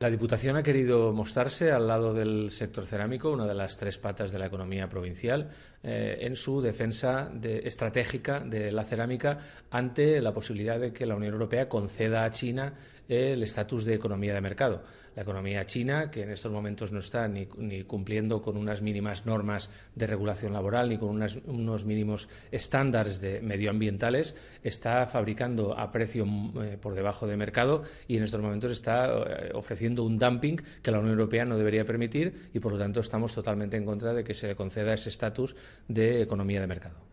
La Diputación ha querido mostrarse al lado del sector cerámico, una de las tres patas de la economía provincial, eh, en su defensa estratégica de la cerámica ante la posibilidad de que la Unión Europea conceda a China el estatus de economía de mercado. La economía china, que en estos momentos no está ni, cumpliendo con unas mínimas normas de regulación laboral ni con unos mínimos estándares medioambientales, está fabricando a precio eh, por debajo de mercado y en estos momentos está eh, ofreciendo un dumping que la Unión Europea no debería permitir y, por lo tanto, estamos totalmente en contra de que se le conceda ese estatus de economía de mercado.